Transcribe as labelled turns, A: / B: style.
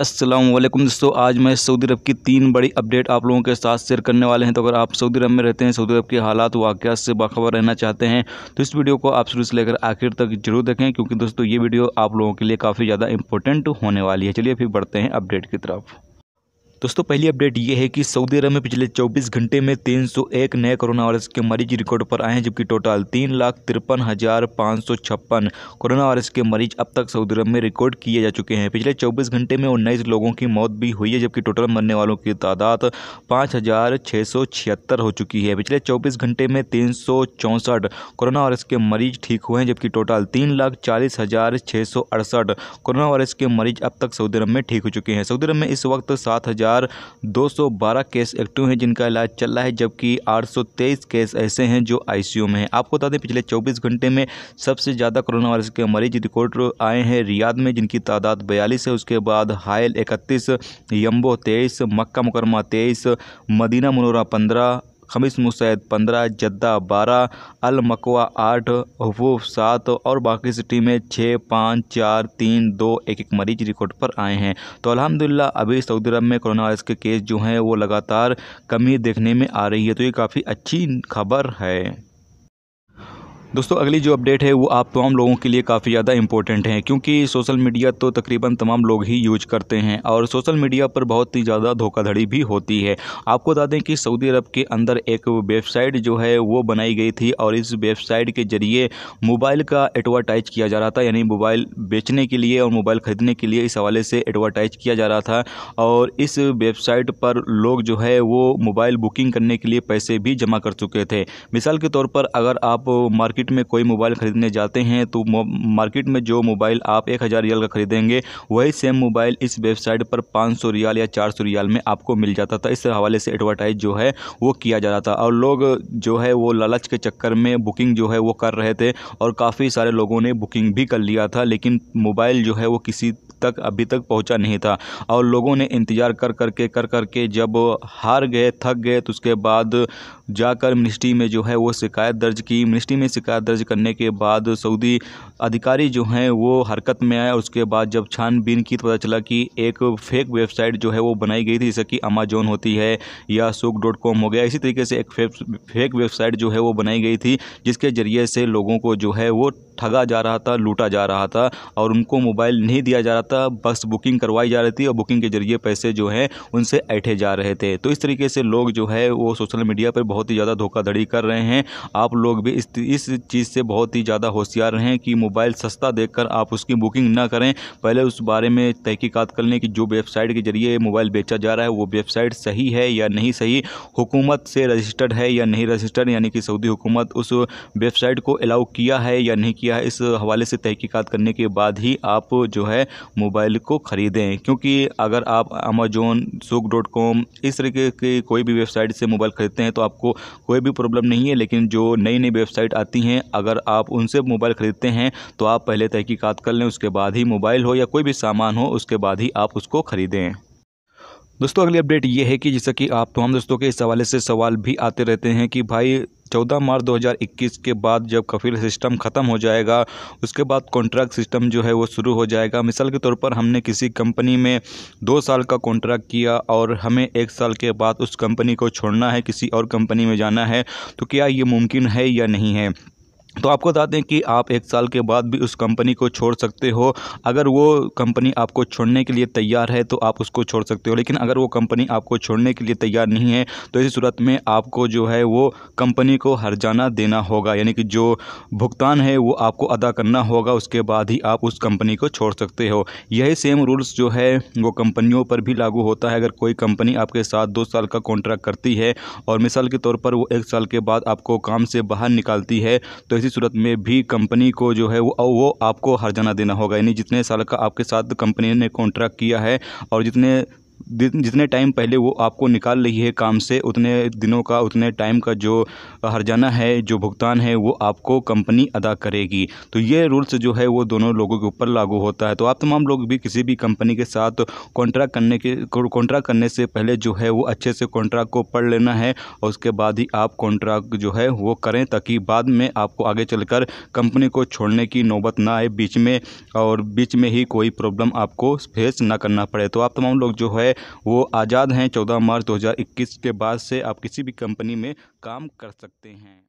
A: अस्सलाम वालेकुम दोस्तों आज मैं सऊदी अरब की तीन बड़ी अपडेट आप लोगों के साथ शेयर करने वाले हैं तो अगर आप सऊदी अरब में रहते हैं सऊदी अरब के हालात वाक़ से बाखबर रहना चाहते हैं तो इस वीडियो को आप शुरू से लेकर आखिर तक जरूर देखें क्योंकि दोस्तों ये वीडियो आप लोगों के लिए काफ़ी ज़्यादा इंपॉर्टेंट होने वाली है चलिए फिर बढ़ते हैं अपडेट की तरफ दोस्तों पहली अपडेट ये है कि सऊदी अरब में पिछले 24 घंटे में 301 नए कोरोना वायरस के मरीज रिकॉर्ड पर आए हैं जबकि टोटल तीन लाख तिरपन हज़ार पाँच सौ छप्पन कोरोना वायरस के मरीज अब तक सऊदी अरब में रिकॉर्ड किए जा चुके हैं पिछले 24 घंटे में उन्नीस लोगों की मौत भी हुई है जबकि टोटल मरने वालों की तादाद पाँच हो चुकी है पिछले चौबीस घंटे में तीन कोरोना वायरस के मरीज ठीक हुए हैं जबकि टोटल तीन लाख चालीस हज़ार छः सौ अड़सठ कोरोना वायरस के मरीज अब तक सऊदी अरब में ठीक हो चुके हैं सऊदी अरब में इस वक्त सात हज़ार हजार दो सौ बारह केस एक्टिव हैं जिनका इलाज चल रहा है जबकि आठ सौ तेईस केस ऐसे हैं जो आईसीयू में हैं आपको बता दें पिछले चौबीस घंटे में सबसे ज़्यादा कोरोना वायरस के मरीज रिकॉर्ड आए हैं रियाद में जिनकी तादाद बयालीस है उसके बाद हायल इकतीस यम्बो तेईस मक्का मुकरमा तेईस मदीना मनोरा पंद्रह खमीस मुसैद पंद्रह जद्दा बारह अल मकवा आठ हफूफ सात और बाकी सिटी में छः पाँच चार तीन दो एक एक मरीज रिकॉर्ड पर आए हैं तो अलहमदिल्ला अभी सऊदी अरब में कोरोना वायरस के केस जो हैं वो लगातार कमी देखने में आ रही है तो ये काफ़ी अच्छी खबर है दोस्तों अगली जो अपडेट है वो आप तमाम लोगों के लिए काफ़ी ज़्यादा इंपॉर्टेंट है क्योंकि सोशल मीडिया तो तकरीबन तमाम लोग ही यूज करते हैं और सोशल मीडिया पर बहुत ही ज़्यादा धोखाधड़ी भी होती है आपको बता दें कि सऊदी अरब के अंदर एक वेबसाइट जो है वो बनाई गई थी और इस वेबसाइट के ज़रिए मोबाइल का एडवर्टाइज किया जा रहा था यानी मोबाइल बेचने के लिए और मोबाइल ख़रीदने के लिए इस हवाले से एडवर्टाइज किया जा रहा था और इस वेबसाइट पर लोग जो है वो मोबाइल बुकिंग करने के लिए पैसे भी जमा कर चुके थे मिसाल के तौर पर अगर आप मार्केट मार्केट में कोई मोबाइल ख़रीदने जाते हैं तो मार्केट में जो मोबाइल आप एक हज़ार रियाल का ख़रीदेंगे वही सेम मोबाइल इस वेबसाइट पर पाँच सौ रियाल या चार सौ रियाल में आपको मिल जाता था इस हवाले से एडवर्टाइज जो है वो किया जा रहा था और लोग जो है वो लालच के चक्कर में बुकिंग जो है वो कर रहे थे और काफ़ी सारे लोगों ने बुकिंग भी कर लिया था लेकिन मोबाइल जो है वो किसी तक अभी तक पहुंचा नहीं था और लोगों ने इंतज़ार कर करके कर करके जब हार गए थक गए तो उसके बाद जाकर मिनिस्ट्री में जो है वो शिकायत दर्ज की मिनिस्ट्री में शिकायत शिकायत दर्ज करने के बाद सऊदी अधिकारी जो हैं वो हरकत में आए उसके बाद जब छानबीन की तो पता चला कि एक फेक वेबसाइट जो है वो बनाई गई थी जैसे कि अमेजोन होती है या सुख डॉट कॉम हो गया इसी तरीके से एक फेक वेबसाइट जो है वो बनाई गई थी जिसके ज़रिए से लोगों को जो है वो ठगा जा रहा था लूटा जा रहा था और उनको मोबाइल नहीं दिया जा रहा था बस बुकिंग करवाई जा रही थी और बुकिंग के ज़रिए पैसे जो हैं उनसे ऐठे जा रहे थे तो इस तरीके से लोग जो है वो सोशल मीडिया पर बहुत ही ज़्यादा धोखाधड़ी कर रहे हैं आप लोग भी इस इस चीज़ से बहुत ही ज़्यादा होशियार रहें कि मोबाइल सस्ता देख आप उसकी बुकिंग ना करें पहले उस बारे में तहकीक़त कर लें कि जो वेबसाइट के ज़रिए मोबाइल बेचा जा रहा है वो वेबसाइट सही है या नहीं सही हुकूमत से रजिस्टर्ड है या नहीं रजिस्टर्ड यानी कि सऊदी हुकूमत उस वेबसाइट को अलाउ किया है या नहीं किया किया है इस हवाले से तहकीकात करने के बाद ही आप जो है मोबाइल को ख़रीदें क्योंकि अगर आप अमेजोन सुख डॉट कॉम इस तरीके की कोई भी वेबसाइट से मोबाइल ख़रीदते हैं तो आपको कोई भी प्रॉब्लम नहीं है लेकिन जो नई नई वेबसाइट आती हैं अगर आप उनसे मोबाइल ख़रीदते हैं तो आप पहले तहकीकात कर लें उसके बाद ही मोबाइल हो या कोई भी सामान हो उसके बाद ही आप उसको ख़रीदें दोस्तों अगली अपडेट ये है कि जैसा कि आप तमाम दोस्तों के इस हवाले से सवाल भी आते रहते हैं कि भाई चौदह मार्च 2021 के बाद जब कफील सिस्टम ख़त्म हो जाएगा उसके बाद कॉन्ट्रैक्ट सिस्टम जो है वो शुरू हो जाएगा मिसाल के तौर पर हमने किसी कंपनी में दो साल का कॉन्ट्रैक्ट किया और हमें एक साल के बाद उस कंपनी को छोड़ना है किसी और कंपनी में जाना है तो क्या ये मुमकिन है या नहीं है तो आपको बता दें कि आप एक साल के बाद भी उस कंपनी को छोड़ सकते हो अगर वो कंपनी आपको छोड़ने के लिए तैयार है तो आप उसको छोड़ सकते हो लेकिन अगर वो कंपनी आपको छोड़ने के लिए तैयार नहीं है तो इसी सूरत में आपको जो है वो कंपनी को जाना देना होगा यानी कि जो भुगतान है वो आपको अदा करना होगा उसके बाद ही आप उस कंपनी को छोड़ सकते हो यही सेम रूल्स जो है वो कंपनियों पर भी लागू होता है अगर कोई कंपनी आपके साथ दो साल का कॉन्ट्रैक्ट करती है और मिसाल के तौर पर वो एक साल के बाद आपको काम से बाहर निकालती है तो किसी सूरत में भी कंपनी को जो है वो वो आपको जाना देना होगा यानी जितने साल का आपके साथ कंपनी ने कॉन्ट्रैक्ट किया है और जितने जितने टाइम पहले वो आपको निकाल रही है काम से उतने दिनों का उतने टाइम का जो हरजाना है जो भुगतान है वो आपको कंपनी अदा करेगी तो ये रूल्स जो है वो दोनों लोगों के ऊपर लागू होता है तो आप तमाम लोग भी किसी भी कंपनी के साथ कॉन्ट्रैक्ट करने के कॉन्ट्रैक्ट करने से पहले जो है वो अच्छे से कॉन्ट्रैक्ट को पढ़ लेना है और उसके बाद ही आप कॉन्ट्रैक्ट जो है वो करें ताकि बाद में आपको आगे चलकर कंपनी को छोड़ने की नौबत ना आए बीच में और बीच में ही कोई प्रॉब्लम आपको फेस ना करना पड़े तो आप तमाम लोग जो है वो आज़ाद हैं चौदह मार्च दो हज़ार इक्कीस के बाद से आप किसी भी कंपनी में काम कर सकते हैं